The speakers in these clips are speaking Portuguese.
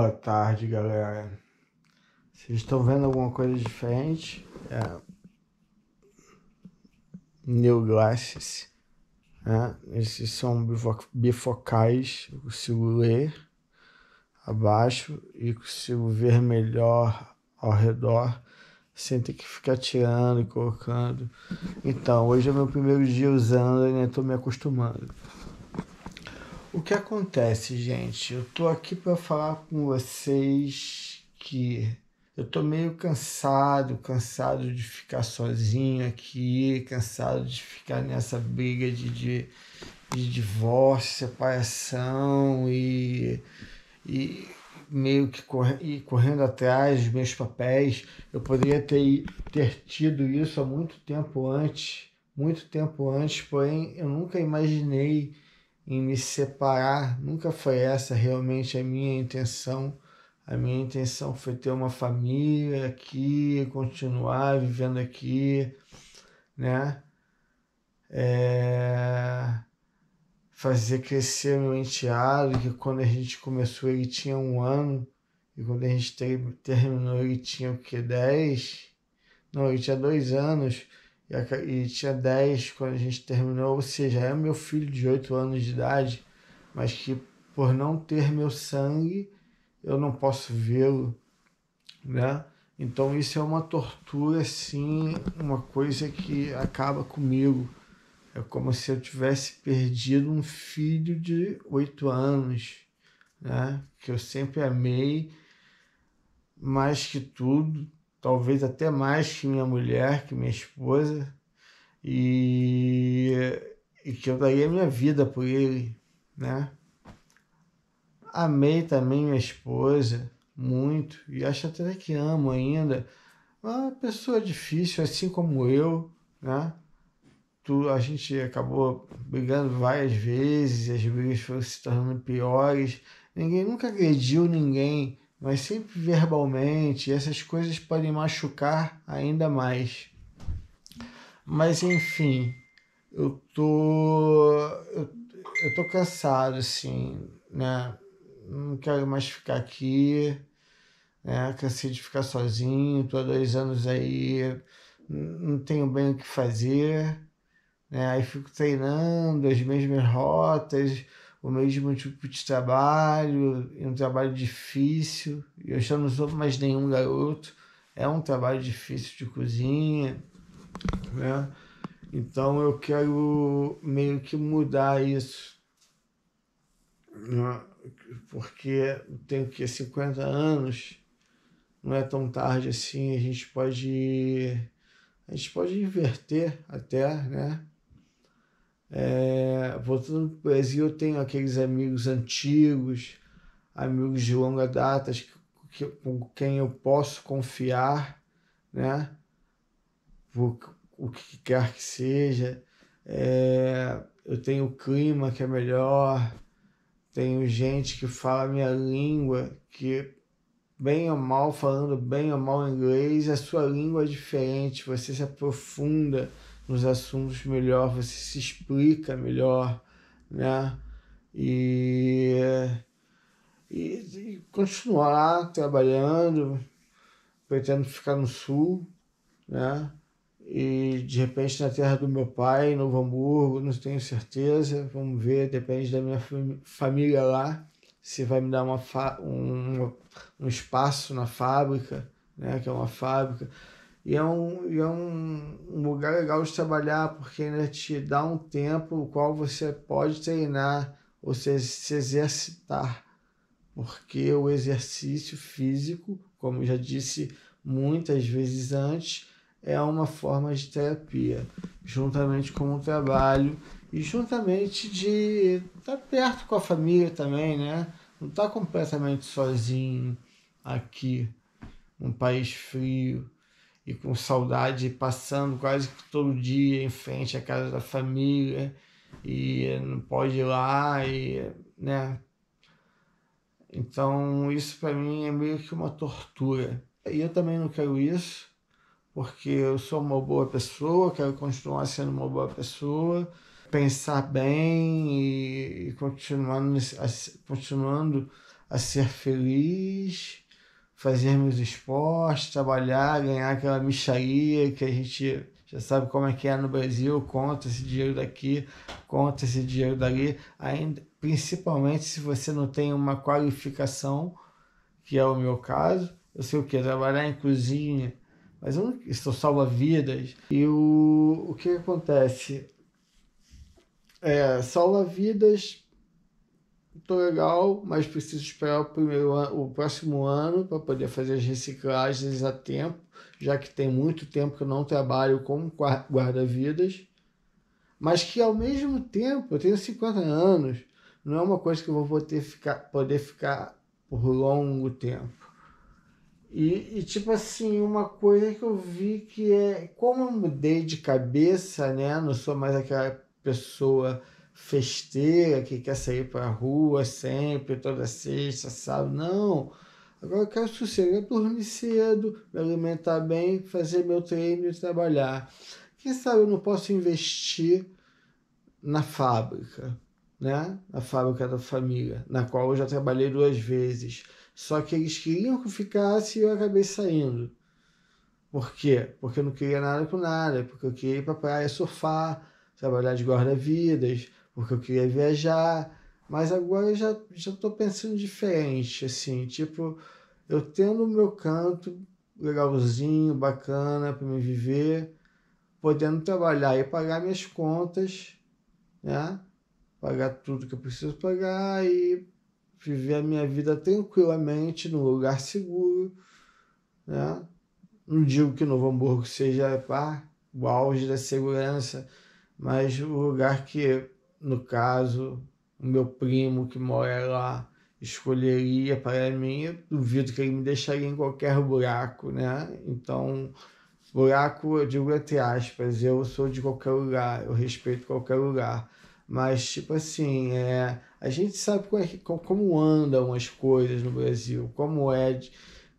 Boa tarde, galera. Vocês estão vendo alguma coisa diferente? É. New glasses. É. Esses são bifocais. Eu consigo ler abaixo e consigo ver melhor ao redor sem ter que ficar tirando e colocando. Então, hoje é meu primeiro dia usando e ainda estou me acostumando o que acontece, gente? Eu tô aqui para falar com vocês que eu tô meio cansado, cansado de ficar sozinho aqui, cansado de ficar nessa briga de, de, de divórcio, separação e, e meio que e correndo atrás dos meus papéis. Eu poderia ter, ter tido isso há muito tempo antes, muito tempo antes, porém eu nunca imaginei em me separar, nunca foi essa realmente a minha intenção. A minha intenção foi ter uma família aqui, continuar vivendo aqui, né? É... Fazer crescer meu enteado, que quando a gente começou ele tinha um ano, e quando a gente terminou ele tinha o que? Dez? Não, ele tinha dois anos e, tinha 10 quando a gente terminou, ou seja, é meu filho de 8 anos de idade, mas que por não ter meu sangue, eu não posso vê-lo, né? Então isso é uma tortura, sim uma coisa que acaba comigo. É como se eu tivesse perdido um filho de 8 anos, né? Que eu sempre amei mais que tudo, talvez até mais que minha mulher, que minha esposa, e, e que eu daria minha vida por ele, né? Amei também minha esposa muito e acho até que amo ainda. Uma pessoa difícil, assim como eu, né? Tu, a gente acabou brigando várias vezes, e as brigas foram se tornando piores. Ninguém nunca agrediu ninguém mas sempre verbalmente, essas coisas podem machucar ainda mais. Mas enfim, eu tô eu, eu tô cansado assim, né? Não quero mais ficar aqui, né? Cansei de ficar sozinho, tô há dois anos aí, não tenho bem o que fazer, né? Aí fico treinando as mesmas rotas, o mesmo tipo de trabalho, e um trabalho difícil. Eu já não sou mais nenhum garoto, é um trabalho difícil de cozinha, né? Então eu quero meio que mudar isso, né? porque eu tenho que 50 anos, não é tão tarde assim, a gente pode a gente pode inverter até, né? É voltando para o Brasil, eu tenho aqueles amigos antigos, amigos de longa data, que, com quem eu posso confiar, né? O, o que quer que seja. É, eu tenho o clima que é melhor, tenho gente que fala a minha língua, que bem ou mal, falando bem ou mal inglês, a sua língua é diferente, você se aprofunda nos assuntos melhor, você se explica melhor, né? E, e, e continuar trabalhando, pretendo ficar no sul, né? E de repente na terra do meu pai, em Novo Hamburgo, não tenho certeza, vamos ver, depende da minha família lá, se vai me dar uma um, um espaço na fábrica, né? Que é uma fábrica e é um, e é um, um lugar legal de trabalhar, porque ainda te dá um tempo o qual você pode treinar ou se, se exercitar. Porque o exercício físico, como já disse muitas vezes antes, é uma forma de terapia, juntamente com o trabalho e juntamente de estar tá perto com a família também, né? Não estar tá completamente sozinho aqui, num país frio e com saudade, passando quase todo dia em frente à casa da família e não pode ir lá e, né? Então, isso para mim é meio que uma tortura. E eu também não quero isso, porque eu sou uma boa pessoa, quero continuar sendo uma boa pessoa, pensar bem e, e continuando, a, continuando a ser feliz fazermos esporte, trabalhar, ganhar aquela micharia que a gente já sabe como é que é no Brasil, conta esse dinheiro daqui, conta esse dinheiro dali, ainda, principalmente se você não tem uma qualificação, que é o meu caso, eu sei o que, trabalhar em cozinha, mas eu não estou salva vidas. E o, o que acontece? É, salva vidas tô legal, mas preciso esperar o, primeiro, o próximo ano para poder fazer as reciclagens a tempo, já que tem muito tempo que eu não trabalho como guarda-vidas. Mas que ao mesmo tempo, eu tenho 50 anos, não é uma coisa que eu vou ter, ficar, poder ficar por longo tempo. E, e, tipo assim, uma coisa que eu vi que é como eu mudei de cabeça, né? Não sou mais aquela pessoa festeira que quer sair para a rua sempre, toda sexta, sábado. Não. Agora eu quero sossegar, dormir cedo, me alimentar bem, fazer meu treino e trabalhar. Quem sabe eu não posso investir na fábrica, né? na fábrica da família, na qual eu já trabalhei duas vezes. Só que eles queriam que eu ficasse e eu acabei saindo. Por quê? Porque eu não queria nada com nada, porque eu queria ir para praia surfar, trabalhar de guarda-vidas, porque eu queria viajar, mas agora eu já já tô pensando diferente, assim, tipo, eu tendo o meu canto legalzinho, bacana para me viver, podendo trabalhar e pagar minhas contas, né? Pagar tudo que eu preciso pagar e viver a minha vida tranquilamente num lugar seguro, né? Não digo que Novo Hamburgo seja pá, o auge da segurança, mas o lugar que no caso, o meu primo que mora lá escolheria para mim, duvido que ele me deixaria em qualquer buraco, né? Então, buraco, eu digo entre aspas, eu sou de qualquer lugar, eu respeito qualquer lugar. Mas, tipo assim, é, a gente sabe como, é, como andam as coisas no Brasil, como é,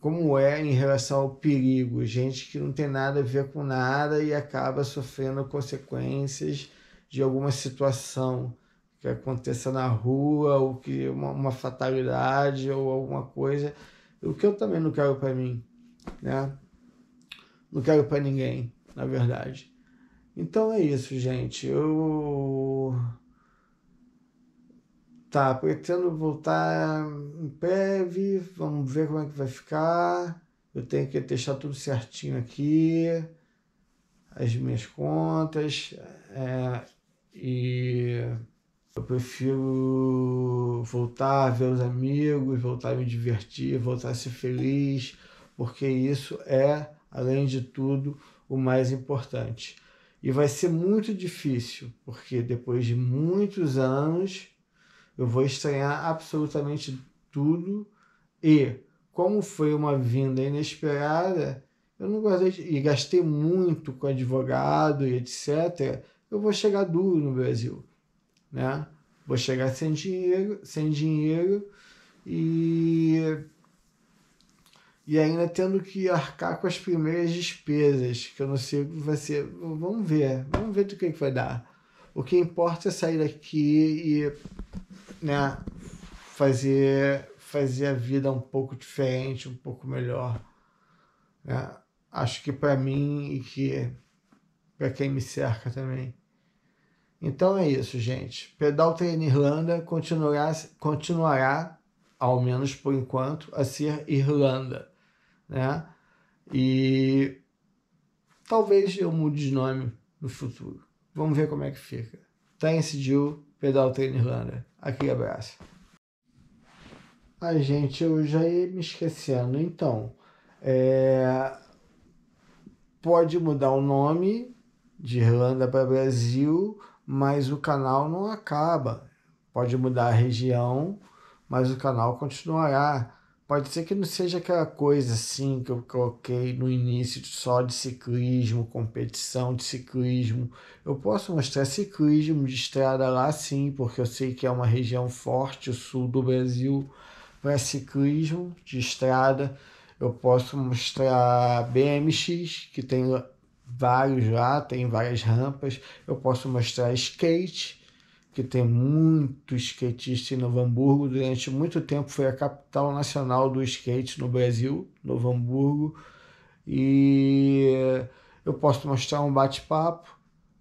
como é em relação ao perigo. Gente que não tem nada a ver com nada e acaba sofrendo consequências de alguma situação que aconteça na rua, ou que uma, uma fatalidade ou alguma coisa, o que eu também não quero para mim, né? Não quero para ninguém, na verdade. Então é isso, gente. Eu Tá, pretendo voltar em breve, vamos ver como é que vai ficar. Eu tenho que deixar tudo certinho aqui, as minhas contas. É, e eu prefiro voltar a ver os amigos, voltar a me divertir, voltar a ser feliz, porque isso é, além de tudo, o mais importante. E vai ser muito difícil, porque depois de muitos anos eu vou estranhar absolutamente tudo e como foi uma vinda inesperada, eu não gostei de, e gastei muito com advogado e etc eu vou chegar duro no Brasil, né? Vou chegar sem dinheiro, sem dinheiro e e ainda tendo que arcar com as primeiras despesas, que eu não sei o que vai ser. Vamos ver, vamos ver do que, que vai dar. O que importa é sair daqui e né, fazer, fazer a vida um pouco diferente, um pouco melhor. Né? Acho que para mim e que para quem me cerca também. Então é isso, gente. Pedal Treino Irlanda continuará, continuará, ao menos por enquanto, a ser Irlanda, né? E talvez eu mude de nome no futuro. Vamos ver como é que fica. Terence tá Dill, Pedal Treino Irlanda. Aqui, abraço. Ai, gente, eu já ia me esquecendo. Então, é... pode mudar o nome de Irlanda para Brasil mas o canal não acaba. Pode mudar a região, mas o canal continuará. Pode ser que não seja aquela coisa assim que eu coloquei no início só de ciclismo, competição de ciclismo. Eu posso mostrar ciclismo de estrada lá sim, porque eu sei que é uma região forte, o sul do Brasil, para ciclismo de estrada. Eu posso mostrar BMX, que tem vários lá, tem várias rampas. Eu posso mostrar skate, que tem muito skatista em Novo Hamburgo. Durante muito tempo foi a capital nacional do skate no Brasil, Novo Hamburgo. E eu posso mostrar um bate-papo,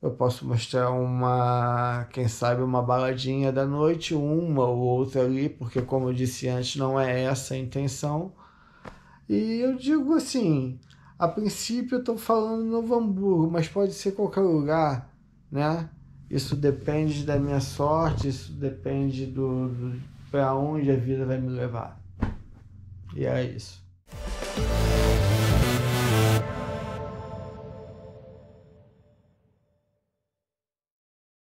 eu posso mostrar uma, quem sabe, uma baladinha da noite, uma ou outra ali, porque, como eu disse antes, não é essa a intenção. E eu digo assim, a princípio eu estou falando no Hamburgo, mas pode ser qualquer lugar, né? Isso depende da minha sorte, isso depende do, do para onde a vida vai me levar. E é isso.